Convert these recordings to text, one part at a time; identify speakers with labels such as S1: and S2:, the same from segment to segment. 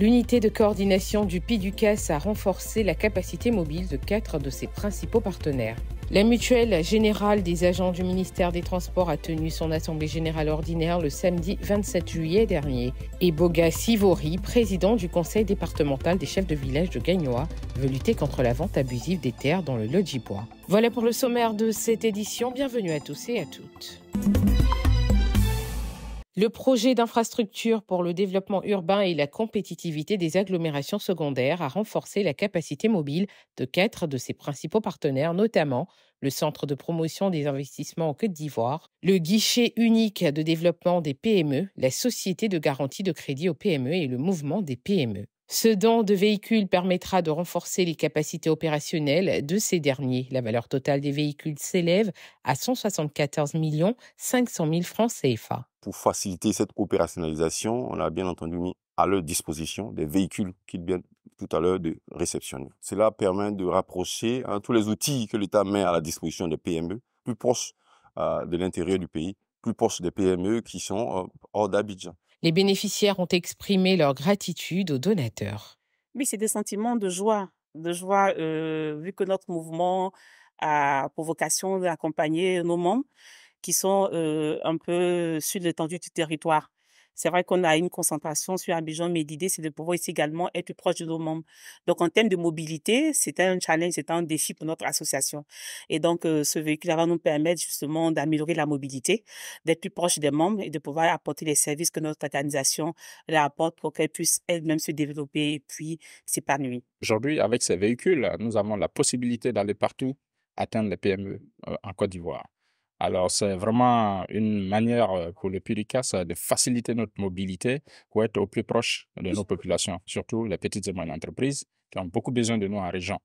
S1: L'unité de coordination du PIDUCAS e a renforcé la capacité mobile de quatre de ses principaux partenaires. La mutuelle générale des agents du ministère des Transports a tenu son assemblée générale ordinaire le samedi 27 juillet dernier et Boga Sivori, président du conseil départemental des chefs de village de Gagnois, veut lutter contre la vente abusive des terres dans le Lodjibois. Voilà pour le sommaire de cette édition. Bienvenue à tous et à toutes le projet d'infrastructure pour le développement urbain et la compétitivité des agglomérations secondaires a renforcé la capacité mobile de quatre de ses principaux partenaires, notamment le Centre de promotion des investissements en Côte d'Ivoire, le guichet unique de développement des PME, la Société de garantie de crédit aux PME et le mouvement des PME. Ce don de véhicules permettra de renforcer les capacités opérationnelles de ces derniers. La valeur totale des véhicules s'élève à 174 500 000 francs CFA. Pour faciliter cette opérationnalisation, on a bien entendu mis à leur disposition des véhicules qu'ils viennent tout à l'heure de réceptionner. Cela permet de rapprocher hein, tous les outils que l'État met à la disposition des PME plus proches euh, de l'intérieur du pays, plus proches des PME qui sont euh, hors d'Abidjan. Les bénéficiaires ont exprimé leur gratitude aux donateurs. Oui, c'est des sentiments de joie, de joie euh, vu que notre mouvement a pour vocation d'accompagner nos membres qui sont euh, un peu sur l'étendue du territoire. C'est vrai qu'on a une concentration sur Abidjan, mais l'idée, c'est de pouvoir ici également être proche de nos membres. Donc, en termes de mobilité, c'est un challenge, c'est un défi pour notre association. Et donc, euh, ce véhicule va nous permettre justement d'améliorer la mobilité, d'être plus proche des membres et de pouvoir apporter les services que notre organisation leur apporte pour qu'elle puisse elle-même se développer et puis s'épanouir. Aujourd'hui, avec ces véhicules, nous avons la possibilité d'aller partout atteindre les PME euh, en Côte d'Ivoire. Alors, c'est vraiment une manière euh, pour le PURICAS de faciliter notre mobilité pour être au plus proche de nos populations, surtout les petites et moyennes entreprises qui ont beaucoup besoin de nous en région.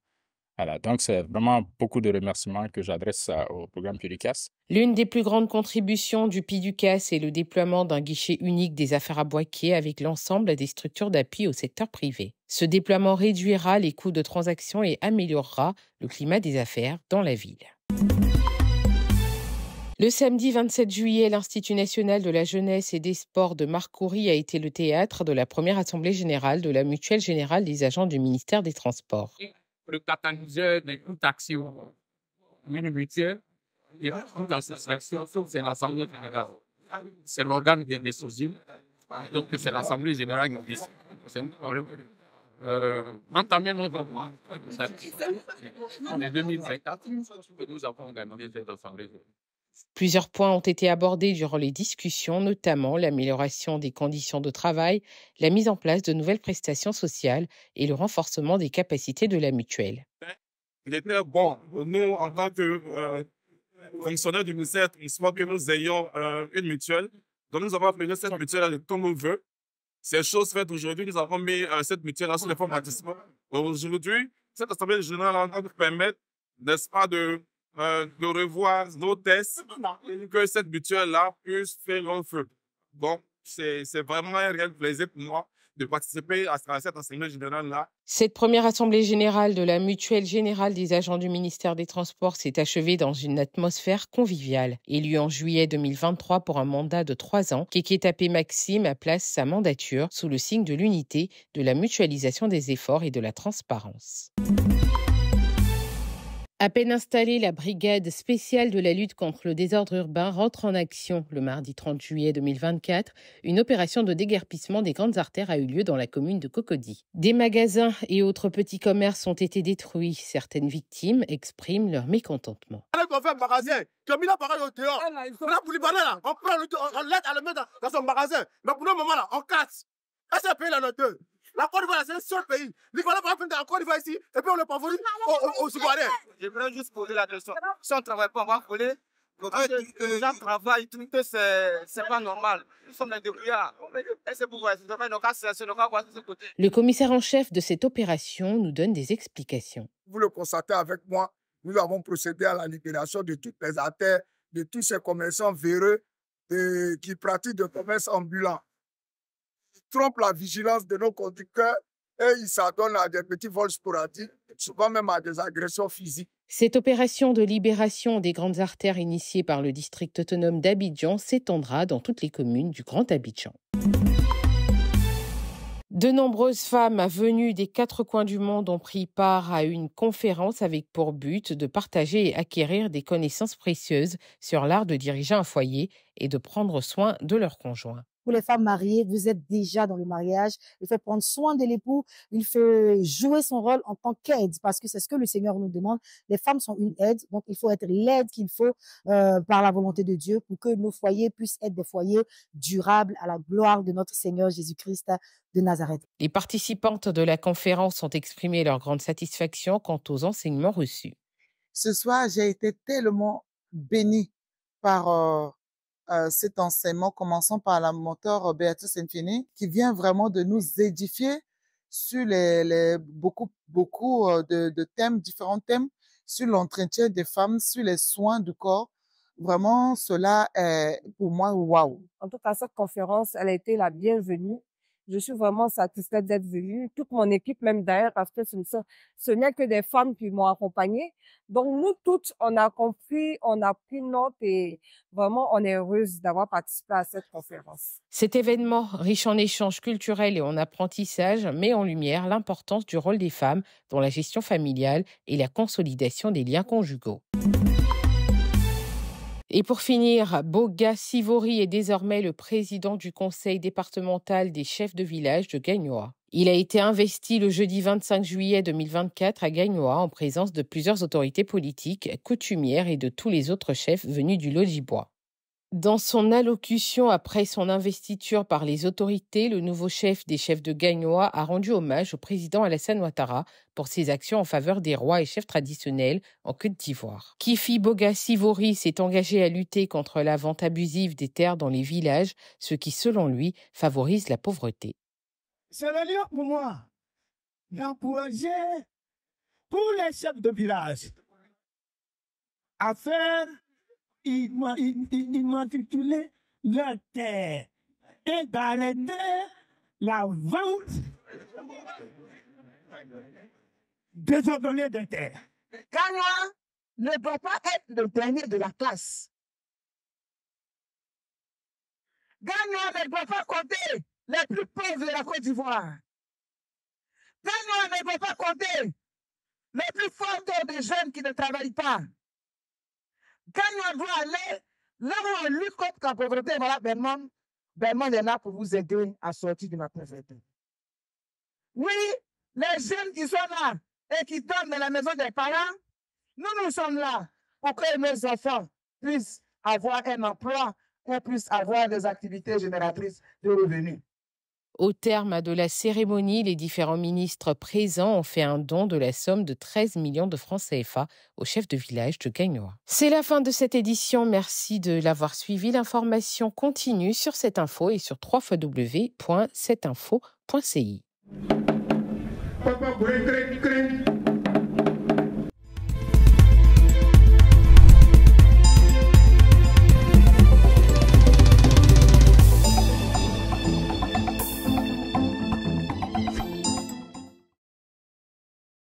S1: Voilà, donc c'est vraiment beaucoup de remerciements que j'adresse euh, au programme PURICAS. L'une des plus grandes contributions du PIDUCAS est le déploiement d'un guichet unique des affaires à Boisquier avec l'ensemble des structures d'appui au secteur privé. Ce déploiement réduira les coûts de transaction et améliorera le climat des affaires dans la ville. Le samedi 27 juillet, l'Institut national de la jeunesse et des sports de Marcoury a été le théâtre de la première assemblée générale de la mutuelle générale des agents du ministère des Transports. C'est l'organe des sociétés, donc c'est l'Assemblée générale qui dit c'est décide. Euh, entamer On est En 2024, nous avons organisé cette assemblée. Plusieurs points ont été abordés durant les discussions, notamment l'amélioration des conditions de travail, la mise en place de nouvelles prestations sociales et le renforcement des capacités de la mutuelle. Ben, il était bon, nous, en tant que euh, fonctionnaires du ministère que nous ayons euh, une mutuelle. Donc, nous avons appelé cette mutuelle comme on veut. Ces choses faites aujourd'hui, nous avons mis euh, cette mutuelle sur les fonds Aujourd'hui, cette Assemblée générale va nous permettre, n'est-ce pas, de euh, de revoir nos tests et que cette mutuelle-là puisse faire grand feu. Donc, c'est vraiment un réel plaisir pour moi de participer à, cette assemblée générale-là. Cette première assemblée générale de la Mutuelle générale des agents du ministère des Transports s'est achevée dans une atmosphère conviviale. Élu en juillet 2023 pour un mandat de trois ans, Kéké Tapé Maxime a place sa mandature sous le signe de l'unité, de la mutualisation des efforts et de la transparence. À peine installée, la brigade spéciale de la lutte contre le désordre urbain rentre en action. Le mardi 30 juillet 2024, une opération de déguerpissement des grandes artères a eu lieu dans la commune de Cocody. Des magasins et autres petits commerces ont été détruits. Certaines victimes expriment leur mécontentement. On dans son Mais pour le moment, on casse. La Côte d'Ivoire, c'est sur seul pays. Nicolas va prendre la Côte d'Ivoire ici, et puis on le favorise aux Ivoiriens. Je voudrais juste poser la question. Si on ne travaille pas, on va voler. Ah, euh, les gens travaillent, tout que c'est pas normal. Nous sommes des débrouillards. Le commissaire en chef de cette opération nous donne des explications. Vous le constatez avec moi, nous avons procédé à la libération de toutes les artères, de tous ces commerçants véreux et euh, qui pratiquent de commerce ambulant. Trompe la vigilance de nos conducteurs et ils s'adonnent à des petits vols sporadiques, souvent même à des agressions physiques. Cette opération de libération des grandes artères initiée par le district autonome d'Abidjan s'étendra dans toutes les communes du Grand Abidjan. De nombreuses femmes venues des quatre coins du monde ont pris part à une conférence avec pour but de partager et acquérir des connaissances précieuses sur l'art de diriger un foyer et de prendre soin de leurs conjoints. Pour les femmes mariées, vous êtes déjà dans le mariage. Il faut prendre soin de l'époux. Il faut jouer son rôle en tant qu'aide parce que c'est ce que le Seigneur nous demande. Les femmes sont une aide, donc il faut être l'aide qu'il faut euh, par la volonté de Dieu pour que nos foyers puissent être des foyers durables à la gloire de notre Seigneur Jésus-Christ de Nazareth. Les participantes de la conférence ont exprimé leur grande satisfaction quant aux enseignements reçus. Ce soir, j'ai été tellement bénie par euh, euh, cet enseignement, commençant par la moteur Beatrice Infini, qui vient vraiment de nous édifier sur les, beaucoup, beaucoup euh, de, de, thèmes, différents thèmes, sur l'entretien des femmes, sur les soins du corps. Vraiment, cela est pour moi waouh. En tout cas, cette conférence, elle a été la bienvenue je suis vraiment satisfaite d'être venue. Toute mon équipe, même d'ailleurs, parce que ce, n'est que des femmes qui m'ont accompagnée. Donc, nous toutes, on a compris, on a pris note et vraiment, on est heureuse d'avoir participé à cette conférence. Cet événement, riche en échanges culturels et en apprentissage, met en lumière l'importance du rôle des femmes dans la gestion familiale et la consolidation des liens conjugaux. Et pour finir, Boga Sivori est désormais le président du conseil départemental des chefs de village de Gagnois. Il a été investi le jeudi 25 juillet 2024 à Gagnois en présence de plusieurs autorités politiques, coutumières et de tous les autres chefs venus du Logibois. Dans son allocution après son investiture par les autorités, le nouveau chef des chefs de Gagnoa a rendu hommage au président Alassane Ouattara pour ses actions en faveur des rois et chefs traditionnels en Côte d'Ivoire. Kifi Boga Sivori s'est engagé à lutter contre la vente abusive des terres dans les villages, ce qui, selon lui, favorise la pauvreté. C'est le lieu pour moi tous les chefs de village à titulé leur terre et d'arrêter la vente désordonnée de terre. Cana ne doit pas être le dernier de la classe. Ghana ne doit pas compter les plus pauvres de la Côte d'Ivoire. Ghana ne doit pas compter les plus fortes des jeunes qui ne travaillent pas quand on doit aller là où lutte contre la pauvreté, voilà, Berman, est là pour vous aider à sortir de la pauvreté. Oui, les jeunes qui sont là et qui dorment dans la maison des parents, nous, nous sommes là pour que mes enfants puissent avoir un emploi, qu'on puissent avoir des activités génératrices de revenus. Au terme de la cérémonie, les différents ministres présents ont fait un don de la somme de 13 millions de francs CFA au chef de village de Gagnoa. C'est la fin de cette édition. Merci de l'avoir suivi. L'information continue sur cette info et sur www.setinfo.ci